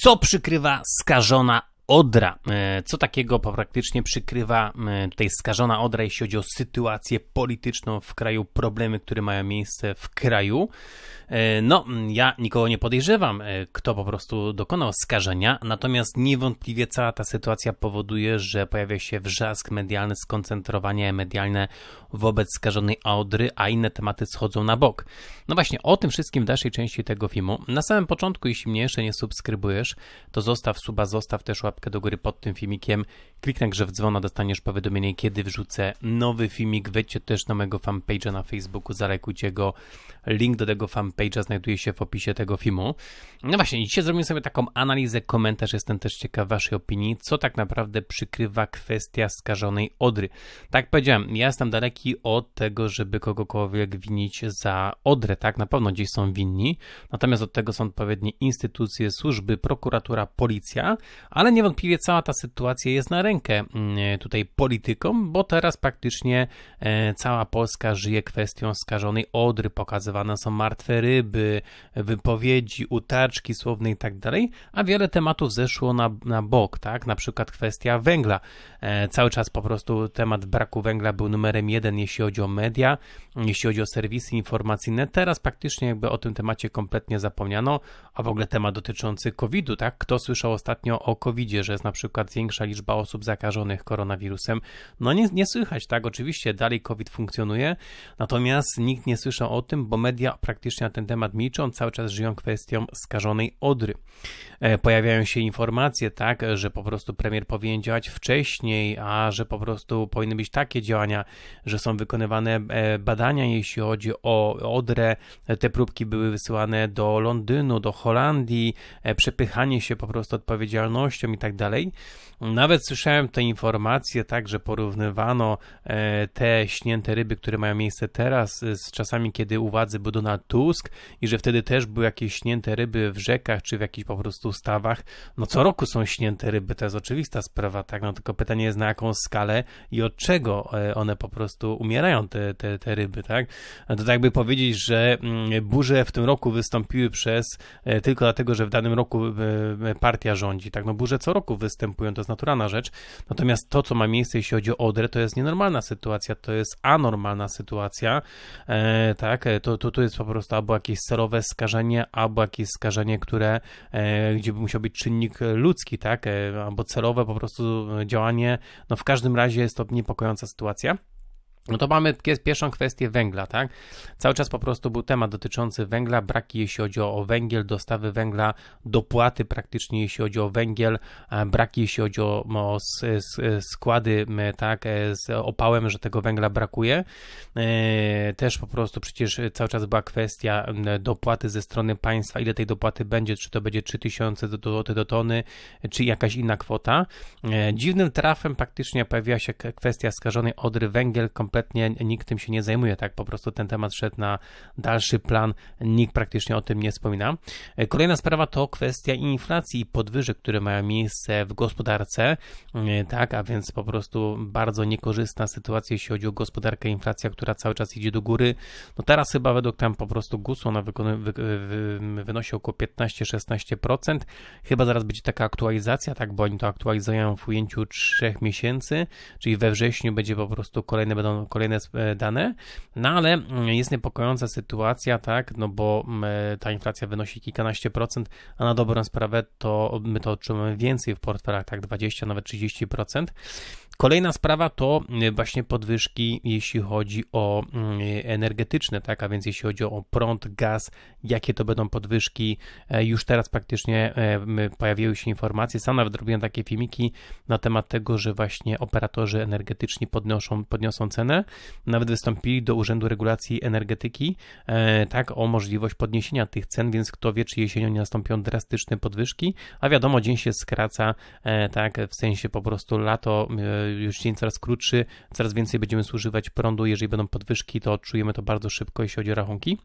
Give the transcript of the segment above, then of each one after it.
co przykrywa skażona Odra. E, co takiego praktycznie przykrywa e, tutaj skażona Odra, jeśli chodzi o sytuację polityczną w kraju, problemy, które mają miejsce w kraju? E, no, ja nikogo nie podejrzewam, kto po prostu dokonał skażenia, natomiast niewątpliwie cała ta sytuacja powoduje, że pojawia się wrzask medialny, skoncentrowanie medialne wobec skażonej Odry, a inne tematy schodzą na bok. No właśnie, o tym wszystkim w dalszej części tego filmu. Na samym początku, jeśli mnie jeszcze nie subskrybujesz, to zostaw suba, zostaw też łapkę łapkę do góry pod tym filmikiem. Kliknę grze w dzwona, dostaniesz powiadomienie, kiedy wrzucę nowy filmik. Wejdźcie też na mojego fanpage'a na Facebooku, zalekujcie go. Link do tego fanpage'a znajduje się w opisie tego filmu. No właśnie, dzisiaj zrobimy sobie taką analizę, komentarz. Jestem też ciekaw waszej opinii, co tak naprawdę przykrywa kwestia skażonej Odry. Tak powiedziałem, ja jestem daleki od tego, żeby kogokolwiek winić za Odrę, tak? Na pewno gdzieś są winni, natomiast od tego są odpowiednie instytucje, służby, prokuratura, policja, ale nie niewątpliwie cała ta sytuacja jest na rękę mm, tutaj politykom, bo teraz praktycznie e, cała Polska żyje kwestią skażonej odry, pokazywane są martwe ryby, wypowiedzi, utarczki słowne i tak dalej, a wiele tematów zeszło na, na bok, tak? Na przykład kwestia węgla. E, cały czas po prostu temat braku węgla był numerem jeden, jeśli chodzi o media, jeśli chodzi o serwisy informacyjne. Teraz praktycznie jakby o tym temacie kompletnie zapomniano, a w ogóle temat dotyczący COVID-u, tak? Kto słyszał ostatnio o COVID-zie? gdzie że jest na przykład większa liczba osób zakażonych koronawirusem. No nie, nie słychać, tak? Oczywiście dalej COVID funkcjonuje, natomiast nikt nie słyszał o tym, bo media praktycznie na ten temat milczą, cały czas żyją kwestią skażonej odry. E, pojawiają się informacje, tak, że po prostu premier powinien działać wcześniej, a że po prostu powinny być takie działania, że są wykonywane e, badania, jeśli chodzi o odrę. Te próbki były wysyłane do Londynu, do Holandii, e, przepychanie się po prostu odpowiedzialnością i i tak dalej. Nawet słyszałem te informacje, tak, że porównywano e, te śnięte ryby, które mają miejsce teraz e, z czasami, kiedy u władzy był Donald Tusk i że wtedy też były jakieś śnięte ryby w rzekach czy w jakichś po prostu stawach. No co roku są śnięte ryby, to jest oczywista sprawa, tak, no tylko pytanie jest na jaką skalę i od czego e, one po prostu umierają, te, te, te ryby, tak. No to tak by powiedzieć, że mm, burze w tym roku wystąpiły przez, tylko dlatego, że w danym roku partia rządzi, tak, no burze co co roku występują, to jest naturalna rzecz. Natomiast to, co ma miejsce, jeśli chodzi o Odrę, to jest nienormalna sytuacja, to jest anormalna sytuacja, e, tak, e, to, to, to jest po prostu albo jakieś serowe skażenie, albo jakieś skażenie, które, e, gdzie by musiał być czynnik ludzki, tak, e, albo celowe po prostu e, działanie, no w każdym razie jest to niepokojąca sytuacja. No to mamy pierwszą kwestię węgla, tak? Cały czas po prostu był temat dotyczący węgla, braki jeśli chodzi o węgiel, dostawy węgla, dopłaty praktycznie jeśli chodzi o węgiel, e, braki jeśli chodzi o, o składy, tak, e, z opałem, że tego węgla brakuje. E, też po prostu przecież cały czas była kwestia dopłaty ze strony państwa, ile tej dopłaty będzie, czy to będzie 3000 do, do tony, czy jakaś inna kwota. Dziwnym trafem praktycznie pojawiła się kwestia skażonej odry węgiel kompletnie kompletnie nikt tym się nie zajmuje, tak po prostu ten temat szedł na dalszy plan, nikt praktycznie o tym nie wspomina. E, kolejna sprawa to kwestia inflacji i podwyżek, które mają miejsce w gospodarce, e, tak, a więc po prostu bardzo niekorzystna sytuacja, jeśli chodzi o gospodarkę, inflacja, która cały czas idzie do góry. No teraz chyba według tam po prostu GUS-u ona wy wy wynosi około 15-16%. Chyba zaraz będzie taka aktualizacja, tak, bo oni to aktualizują w ujęciu 3 miesięcy, czyli we wrześniu będzie po prostu kolejne będą kolejne e, dane, no ale mm, jest niepokojąca sytuacja, tak, no bo mm, e, ta inflacja wynosi kilkanaście procent, a na dobrą sprawę to my to otrzymujemy więcej w portfelach, tak, 20, nawet 30 procent. Kolejna sprawa to e, właśnie podwyżki, jeśli chodzi o mm, e, energetyczne, tak, a więc jeśli chodzi o prąd, gaz, jakie to będą podwyżki. E, już teraz praktycznie pojawiły się informacje, sam nawet robiłem takie filmiki na temat tego, że właśnie operatorzy energetyczni podnoszą, podniosą cenę. Nawet wystąpili do Urzędu Regulacji Energetyki, tak, o możliwość podniesienia tych cen, więc kto wie, czy jesienią nie nastąpią drastyczne podwyżki, a wiadomo, dzień się skraca, tak, w sensie po prostu lato już dzień coraz krótszy, coraz więcej będziemy zużywać prądu. Jeżeli będą podwyżki, to odczujemy to bardzo szybko, jeśli chodzi o rachunki.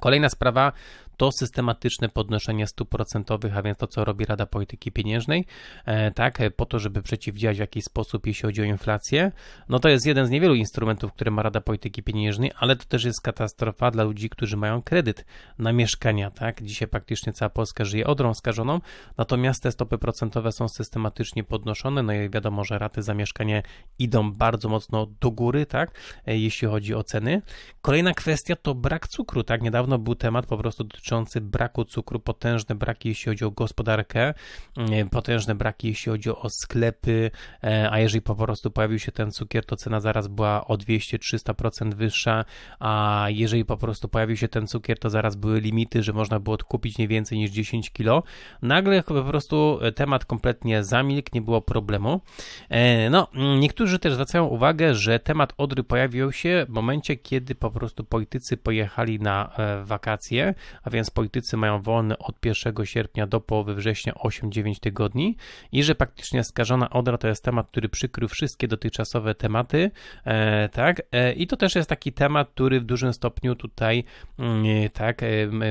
Kolejna sprawa to systematyczne podnoszenie stóp procentowych, a więc to, co robi Rada Polityki Pieniężnej, e, tak, po to, żeby przeciwdziałać w jakiś sposób, jeśli chodzi o inflację. No to jest jeden z niewielu instrumentów, które ma Rada Polityki Pieniężnej, ale to też jest katastrofa dla ludzi, którzy mają kredyt na mieszkania, tak. Dzisiaj praktycznie cała Polska żyje odrą skażoną, natomiast te stopy procentowe są systematycznie podnoszone, no i wiadomo, że raty za mieszkanie idą bardzo mocno do góry, tak, e, jeśli chodzi o ceny. Kolejna kwestia to brak cukru, tak. Niedawno był temat po prostu dotyczący dotyczący braku cukru, potężne braki, jeśli chodzi o gospodarkę, mm, potężne braki, jeśli chodzi o sklepy, e, a jeżeli po prostu pojawił się ten cukier, to cena zaraz była o 200-300% wyższa, a jeżeli po prostu pojawił się ten cukier, to zaraz były limity, że można było odkupić nie więcej niż 10 kg. Nagle po prostu temat kompletnie zamilkł, nie było problemu. E, no, niektórzy też zwracają uwagę, że temat Odry pojawił się w momencie, kiedy po prostu politycy pojechali na e, wakacje, a więc więc politycy mają wolne od 1 sierpnia do połowy września 8-9 tygodni i że praktycznie skażona Odra to jest temat, który przykrył wszystkie dotychczasowe tematy, e, tak, e, i to też jest taki temat, który w dużym stopniu tutaj, mm, e, tak,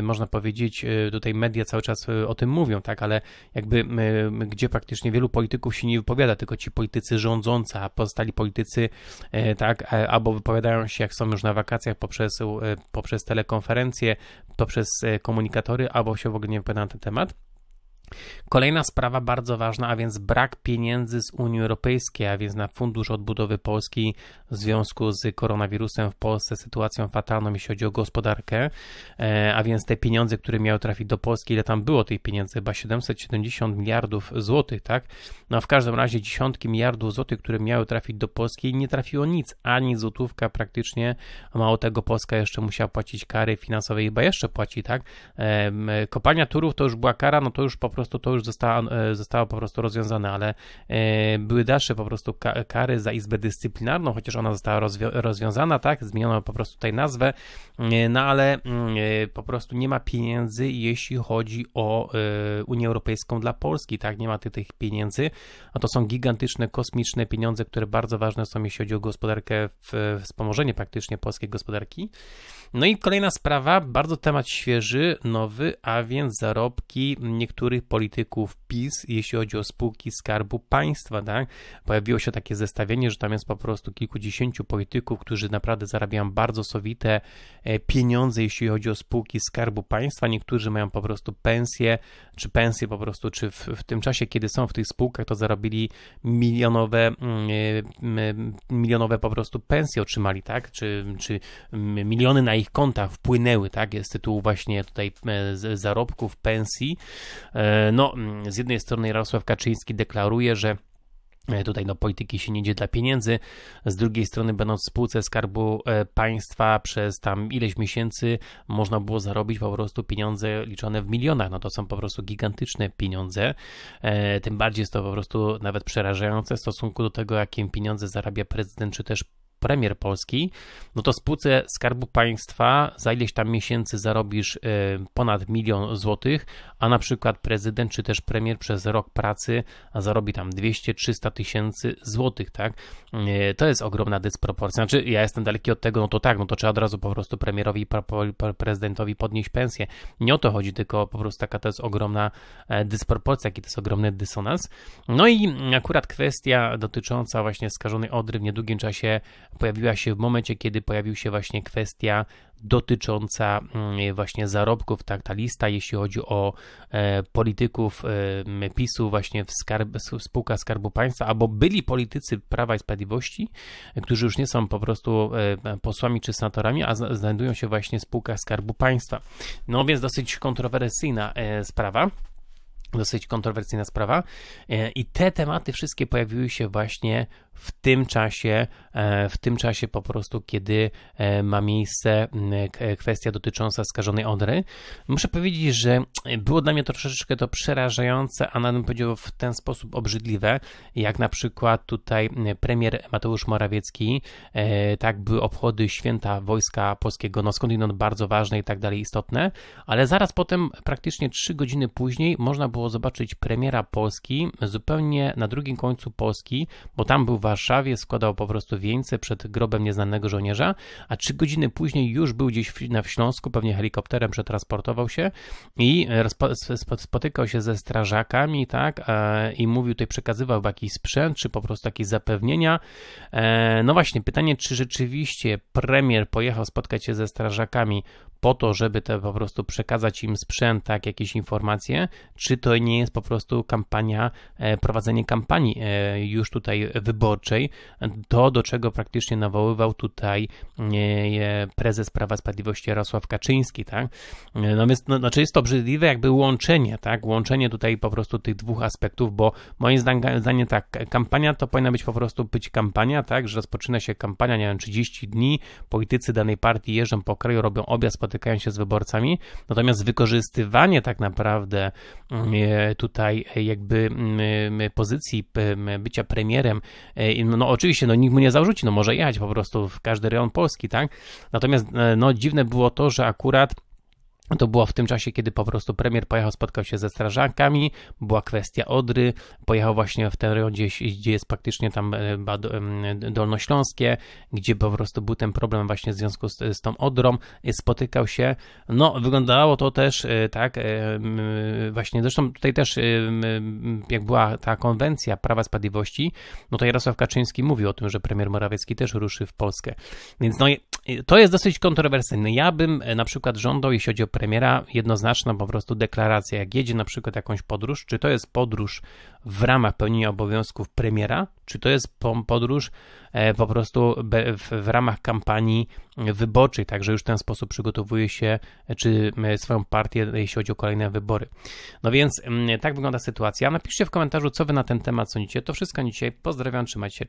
można powiedzieć, tutaj media cały czas o tym mówią, tak, ale jakby gdzie praktycznie wielu polityków się nie wypowiada, tylko ci politycy rządzący, a pozostali politycy, tak, albo wypowiadają się, jak są już na wakacjach poprzez, poprzez telekonferencje, poprzez komunikatory, albo się w ogóle nie wypowiada na ten temat. Kolejna sprawa bardzo ważna, a więc brak pieniędzy z Unii Europejskiej, a więc na Fundusz Odbudowy Polski w związku z koronawirusem w Polsce, sytuacją fatalną, jeśli chodzi o gospodarkę, e, a więc te pieniądze, które miały trafić do Polski, ile tam było tych pieniędzy? Chyba 770 miliardów złotych, tak? No w każdym razie dziesiątki miliardów złotych, które miały trafić do Polski, nie trafiło nic, ani złotówka praktycznie, mało tego Polska jeszcze musiała płacić kary finansowe, chyba jeszcze płaci, tak? E, Kopania Turów to już była kara, no to już po prostu prostu to już zostało, e, zostało po prostu rozwiązane, ale e, były dalsze po prostu kary za Izbę Dyscyplinarną, chociaż ona została rozwiązana, tak, zmieniono po prostu tutaj nazwę, e, no ale mm, po prostu nie ma pieniędzy, jeśli chodzi o Unię Europejską dla Polski, tak, nie ma tych pieniędzy, a to są gigantyczne, kosmiczne pieniądze, które bardzo ważne są, jeśli chodzi o gospodarkę, wspomożenie praktycznie polskiej gospodarki. No i kolejna sprawa, bardzo temat świeży, nowy, a więc zarobki niektórych polityków PiS, jeśli chodzi o spółki Skarbu Państwa, tak? Pojawiło się takie zestawienie, że tam jest po prostu kilkudziesięciu polityków, którzy naprawdę zarabiają bardzo sowite e, pieniądze, jeśli chodzi o spółki Skarbu Państwa. Niektórzy mają po prostu pensje, czy pensje po prostu, czy w, w tym czasie, kiedy są w tych spółkach, to zarobili milionowe, mm, e, milionowe po prostu pensje otrzymali, tak? Czy, czy miliony na ich kontach wpłynęły, tak? Z tytułu właśnie tutaj e, zarobków, pensji. No, mm, z jednej strony Jarosław Kaczyński deklaruje, że e, Tutaj no, polityki się nie dzieje dla pieniędzy, z drugiej strony będąc w spółce Skarbu e, Państwa przez tam ileś miesięcy można było zarobić po prostu pieniądze liczone w milionach, no to są po prostu gigantyczne pieniądze, e, tym bardziej jest to po prostu nawet przerażające w stosunku do tego, jakie pieniądze zarabia prezydent czy też premier Polski, no to spółce Skarbu Państwa za ileś tam miesięcy zarobisz e, ponad milion złotych, a na przykład prezydent czy też premier przez rok pracy zarobi tam 200-300 tysięcy złotych, tak? E, to jest ogromna dysproporcja. Znaczy, ja jestem daleki od tego, no to tak, no to trzeba od razu po prostu premierowi prezydentowi podnieść pensję. Nie o to chodzi, tylko po prostu taka to jest ogromna e, dysproporcja, jaki to jest ogromny dysonans. No i akurat kwestia dotycząca właśnie skażonej Odry w niedługim czasie pojawiła się w momencie, kiedy pojawił się właśnie kwestia dotycząca mm, właśnie zarobków, tak, ta lista, jeśli chodzi o e, polityków e, PiSu właśnie w skarb, spółka Skarbu Państwa, albo byli politycy Prawa i Sprawiedliwości, którzy już nie są po prostu e, posłami czy senatorami, a znajdują się właśnie w spółkach Skarbu Państwa. No więc dosyć kontrowersyjna e, sprawa dosyć kontrowersyjna sprawa. E, I te tematy wszystkie pojawiły się właśnie w tym czasie, e, w tym czasie po prostu, kiedy e, ma miejsce e, kwestia dotycząca skażonej Odry. Muszę powiedzieć, że było dla mnie troszeczkę to przerażające, a nawet powiedział w ten sposób obrzydliwe, jak na przykład tutaj premier Mateusz Morawiecki, tak były obchody święta Wojska Polskiego, no skądinąd bardzo ważne i tak dalej istotne, ale zaraz potem, praktycznie trzy godziny później, można było zobaczyć premiera Polski zupełnie na drugim końcu Polski, bo tam był Warszawie składał po prostu wieńce przed grobem nieznanego żołnierza, a trzy godziny później już był gdzieś na Śląsku, pewnie helikopterem przetransportował się i spotykał się ze strażakami, tak, e, i mówił, tutaj przekazywał jakiś sprzęt, czy po prostu jakieś zapewnienia. E, no właśnie, pytanie, czy rzeczywiście premier pojechał spotkać się ze strażakami po to, żeby te po prostu przekazać im sprzęt, tak, jakieś informacje, czy to nie jest po prostu kampania, e, prowadzenie kampanii e, już tutaj wyborczej, to do czego praktycznie nawoływał tutaj e, prezes Prawa Sprawiedliwości Jarosław Kaczyński, tak, no więc, no, znaczy jest to obrzydliwe jakby łączenie, tak, łączenie tutaj po prostu tych dwóch aspektów, bo moim zdaniem tak, kampania to powinna być po prostu być kampania, tak, że rozpoczyna się kampania, nie wiem, 30 dni, politycy danej partii jeżdżą po kraju, robią objazd po spotykają się z wyborcami. Natomiast wykorzystywanie tak naprawdę mm, e, tutaj e, jakby mm, e, pozycji bycia premierem, no, no oczywiście, no nikt mu nie zarzuci, no może jechać po prostu w każdy rejon Polski, tak? Natomiast no dziwne było to, że akurat to było w tym czasie, kiedy po prostu premier pojechał, spotkał się ze strażakami, była kwestia Odry, pojechał właśnie w ten rejon, gdzie, gdzie jest praktycznie tam e, Dolnośląskie, gdzie po prostu był ten problem właśnie w związku z, z tą Odrą, e, spotykał się. No, wyglądało to też e, tak, właśnie zresztą tutaj też jak była ta konwencja Prawa Spadliwości, no to Jarosław Kaczyński mówił o tym, że premier Morawiecki też ruszy w Polskę. Więc no, to jest dosyć kontrowersyjne. Ja bym na przykład żądał, jeśli chodzi o premiera jednoznaczna po prostu deklaracja, Jak jedzie na przykład jakąś podróż, czy to jest podróż w ramach pełnienia obowiązków premiera, czy to jest podróż e, po prostu w ramach kampanii wyborczej, także już w ten sposób przygotowuje się e, czy swoją partię, jeśli chodzi o kolejne wybory. No więc tak wygląda sytuacja. Napiszcie w komentarzu, co wy na ten temat sądzicie. To wszystko dzisiaj. Pozdrawiam, trzymajcie się.